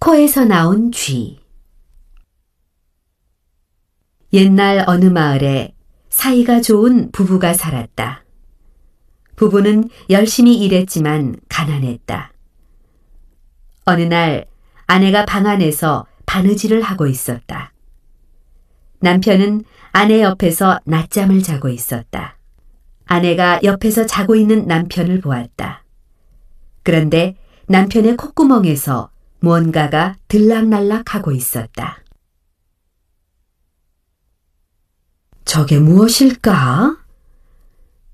코에서 나온 쥐 옛날 어느 마을에 사이가 좋은 부부가 살았다. 부부는 열심히 일했지만 가난했다. 어느 날 아내가 방 안에서 바느질을 하고 있었다. 남편은 아내 옆에서 낮잠을 자고 있었다. 아내가 옆에서 자고 있는 남편을 보았다. 그런데 남편의 콧구멍에서 무언가가 들락날락 하고 있었다. 저게 무엇일까?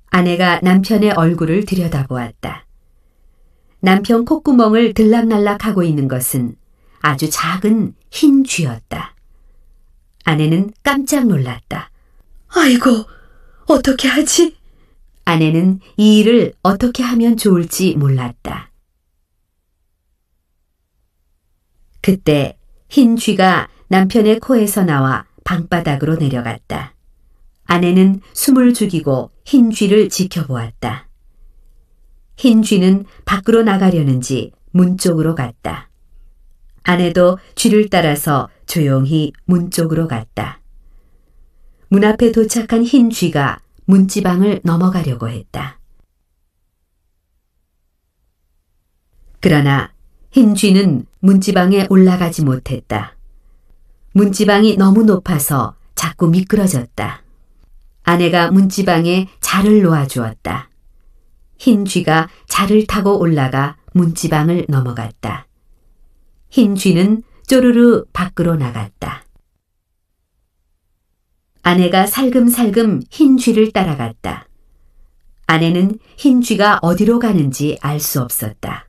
아내가 남편의 얼굴을 들여다보았다. 남편 콧구멍을 들락날락 하고 있는 것은 아주 작은 흰 쥐였다. 아내는 깜짝 놀랐다. 아이고, 어떻게 하지? 아내는 이 일을 어떻게 하면 좋을지 몰랐다. 그때 흰 쥐가 남편의 코에서 나와 방바닥으로 내려갔다. 아내는 숨을 죽이고 흰 쥐를 지켜보았다. 흰 쥐는 밖으로 나가려는지 문 쪽으로 갔다. 아내도 쥐를 따라서 조용히 문 쪽으로 갔다. 문 앞에 도착한 흰 쥐가 문지방을 넘어가려고 했다. 그러나 흰 쥐는 문지방에 올라가지 못했다. 문지방이 너무 높아서 자꾸 미끄러졌다. 아내가 문지방에 자를 놓아주었다. 흰 쥐가 자를 타고 올라가 문지방을 넘어갔다. 흰 쥐는 쪼르르 밖으로 나갔다. 아내가 살금살금 흰 쥐를 따라갔다. 아내는 흰 쥐가 어디로 가는지 알 수 없었다.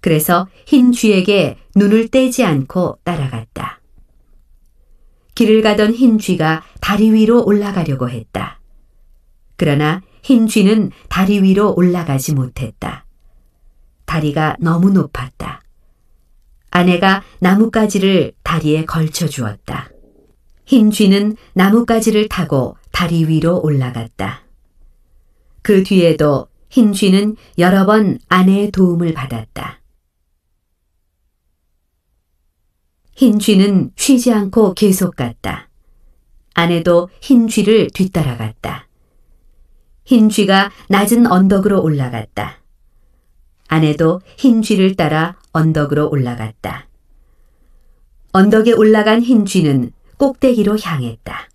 그래서 흰 쥐에게 눈을 떼지 않고 따라갔다. 길을 가던 흰 쥐가 다리 위로 올라가려고 했다. 그러나 흰 쥐는 다리 위로 올라가지 못했다. 다리가 너무 높았다. 아내가 나뭇가지를 다리에 걸쳐 주었다. 흰 쥐는 나뭇가지를 타고 다리 위로 올라갔다. 그 뒤에도 흰 쥐는 여러 번 아내의 도움을 받았다. 흰 쥐는 쉬지 않고 계속 갔다. 아내도 흰 쥐를 뒤따라갔다. 흰 쥐가 낮은 언덕으로 올라갔다. 아내도 흰 쥐를 따라 언덕으로 올라갔다. 언덕에 올라간 흰 쥐는 꼭대기로 향했다.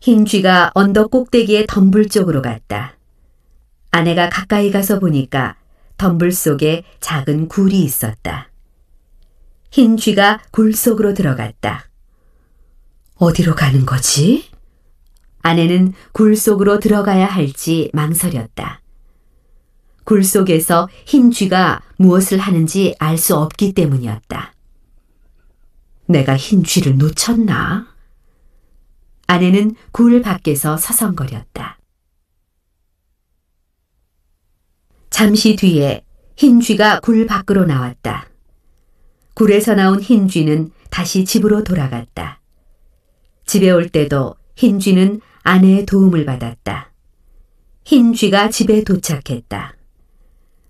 흰 쥐가 언덕 꼭대기의 덤불 쪽으로 갔다. 아내가 가까이 가서 보니까 덤불 속에 작은 굴이 있었다. 흰 쥐가 굴 속으로 들어갔다. 어디로 가는 거지? 아내는 굴 속으로 들어가야 할지 망설였다. 굴 속에서 흰 쥐가 무엇을 하는지 알 수 없기 때문이었다. 내가 흰 쥐를 놓쳤나? 아내는 굴 밖에서 서성거렸다. 잠시 뒤에 흰 쥐가 굴 밖으로 나왔다. 굴에서 나온 흰 쥐는 다시 집으로 돌아갔다. 집에 올 때도 흰 쥐는 아내의 도움을 받았다. 흰 쥐가 집에 도착했다.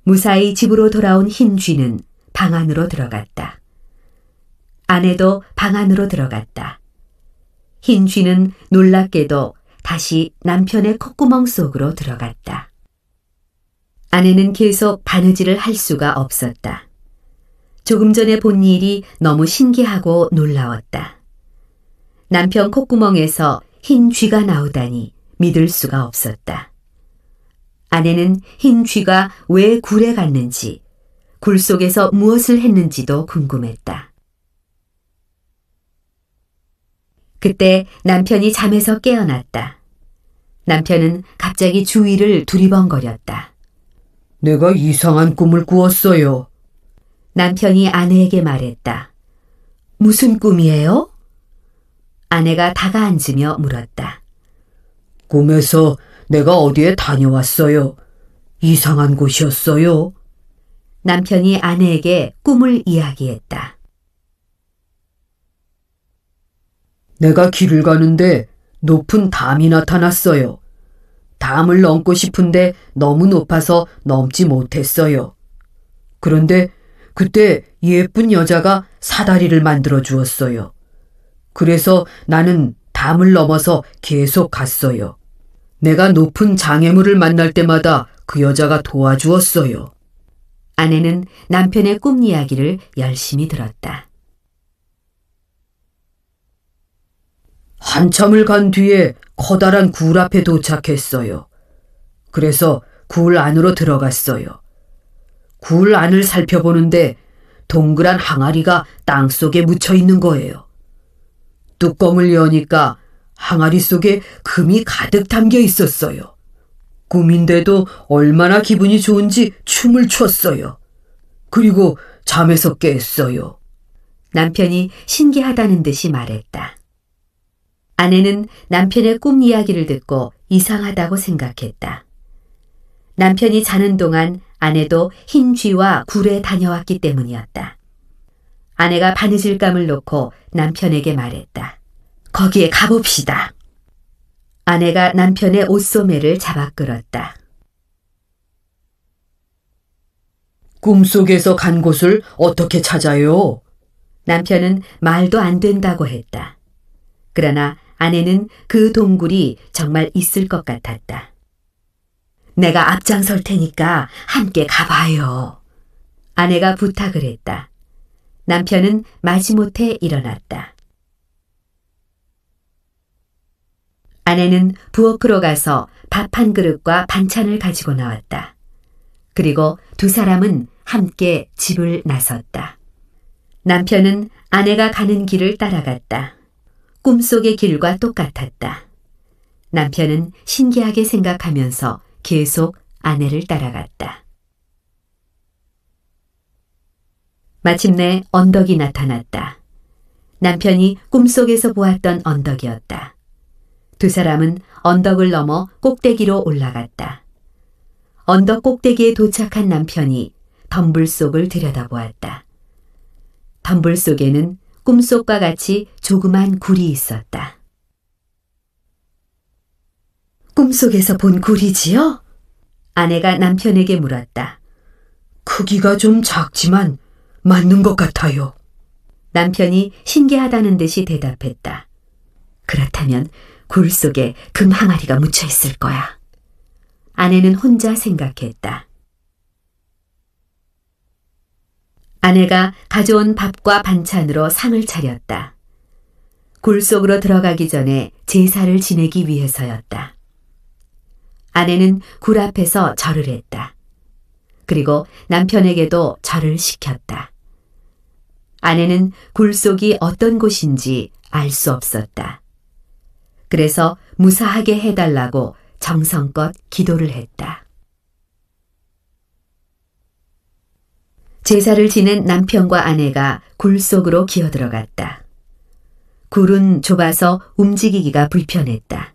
무사히 집으로 돌아온 흰 쥐는 방 안으로 들어갔다. 아내도 방 안으로 들어갔다. 흰 쥐는 놀랍게도 다시 남편의 콧구멍 속으로 들어갔다. 아내는 계속 바느질을 할 수가 없었다. 조금 전에 본 일이 너무 신기하고 놀라웠다. 남편 콧구멍에서 흰 쥐가 나오다니 믿을 수가 없었다. 아내는 흰 쥐가 왜 굴에 갔는지, 굴 속에서 무엇을 했는지도 궁금했다. 그때 남편이 잠에서 깨어났다. 남편은 갑자기 주위를 두리번거렸다. 내가 이상한 꿈을 꾸었어요. 남편이 아내에게 말했다. 무슨 꿈이에요? 아내가 다가앉으며 물었다. 꿈에서 내가 어디에 다녀왔어요. 이상한 곳이었어요. 남편이 아내에게 꿈을 이야기했다. 내가 길을 가는데 높은 담이 나타났어요. 담을 넘고 싶은데 너무 높아서 넘지 못했어요. 그런데 그때 예쁜 여자가 사다리를 만들어 주었어요. 그래서 나는 담을 넘어서 계속 갔어요. 내가 높은 장애물을 만날 때마다 그 여자가 도와주었어요. 아내는 남편의 꿈 이야기를 열심히 들었다. 한참을 간 뒤에 커다란 굴 앞에 도착했어요. 그래서 굴 안으로 들어갔어요. 굴 안을 살펴보는데 동그란 항아리가 땅 속에 묻혀 있는 거예요. 뚜껑을 여니까 항아리 속에 금이 가득 담겨 있었어요. 꿈인데도 얼마나 기분이 좋은지 춤을 췄어요. 그리고 잠에서 깼어요. 남편이 신기하다는 듯이 말했다. 아내는 남편의 꿈 이야기를 듣고 이상하다고 생각했다. 남편이 자는 동안 아내도 흰 쥐와 굴에 다녀왔기 때문이었다. 아내가 바느질감을 놓고 남편에게 말했다. 거기에 가봅시다. 아내가 남편의 옷소매를 잡아 끌었다. 꿈속에서 간 곳을 어떻게 찾아요? 남편은 말도 안 된다고 했다. 그러나 아내는 그 동굴이 정말 있을 것 같았다. 내가 앞장설 테니까 함께 가봐요. 아내가 부탁을 했다. 남편은 마지못해 일어났다. 아내는 부엌으로 가서 밥 한 그릇과 반찬을 가지고 나왔다. 그리고 두 사람은 함께 집을 나섰다. 남편은 아내가 가는 길을 따라갔다. 꿈속의 길과 똑같았다. 남편은 신기하게 생각하면서 계속 아내를 따라갔다. 마침내 언덕이 나타났다. 남편이 꿈속에서 보았던 언덕이었다. 두 사람은 언덕을 넘어 꼭대기로 올라갔다. 언덕 꼭대기에 도착한 남편이 덤불 속을 들여다보았다. 덤불 속에는 꿈속과 같이 조그만 굴이 있었다. 꿈속에서 본 굴이지요? 아내가 남편에게 물었다. 크기가 좀 작지만 맞는 것 같아요. 남편이 신기하다는 듯이 대답했다. 그렇다면 굴 속에 금 항아리가 묻혀 있을 거야. 아내는 혼자 생각했다. 아내가 가져온 밥과 반찬으로 상을 차렸다. 굴 속으로 들어가기 전에 제사를 지내기 위해서였다. 아내는 굴 앞에서 절을 했다. 그리고 남편에게도 절을 시켰다. 아내는 굴 속이 어떤 곳인지 알 수 없었다. 그래서 무사하게 해달라고 정성껏 기도를 했다. 제사를 지낸 남편과 아내가 굴 속으로 기어들어갔다. 굴은 좁아서 움직이기가 불편했다.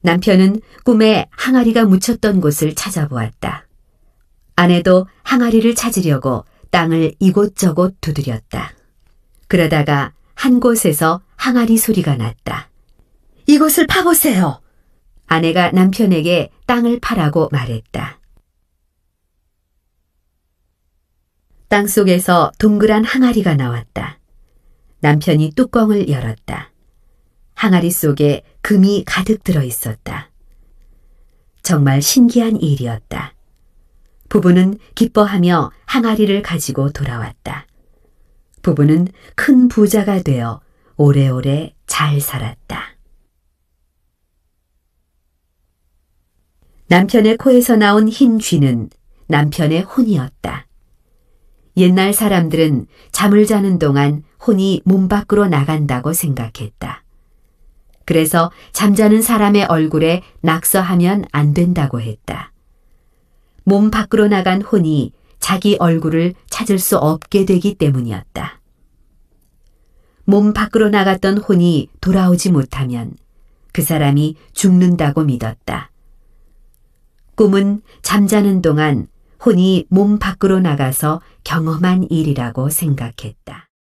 남편은 꿈에 항아리가 묻혔던 곳을 찾아보았다. 아내도 항아리를 찾으려고 땅을 이곳저곳 두드렸다. 그러다가 한 곳에서 항아리 소리가 났다. 이곳을 파보세요! 아내가 남편에게 땅을 파라고 말했다. 땅 속에서 동그란 항아리가 나왔다. 남편이 뚜껑을 열었다. 항아리 속에 금이 가득 들어 있었다. 정말 신기한 일이었다. 부부는 기뻐하며 항아리를 가지고 돌아왔다. 부부는 큰 부자가 되어 오래오래 잘 살았다. 남편의 코에서 나온 흰 쥐는 남편의 혼이었다. 옛날 사람들은 잠을 자는 동안 혼이 몸 밖으로 나간다고 생각했다. 그래서 잠자는 사람의 얼굴에 낙서하면 안 된다고 했다. 몸 밖으로 나간 혼이 자기 얼굴을 찾을 수 없게 되기 때문이었다. 몸 밖으로 나갔던 혼이 돌아오지 못하면 그 사람이 죽는다고 믿었다. 꿈은 잠자는 동안 혼이 몸 밖으로 나가서 경험한 일이라고 생각했다.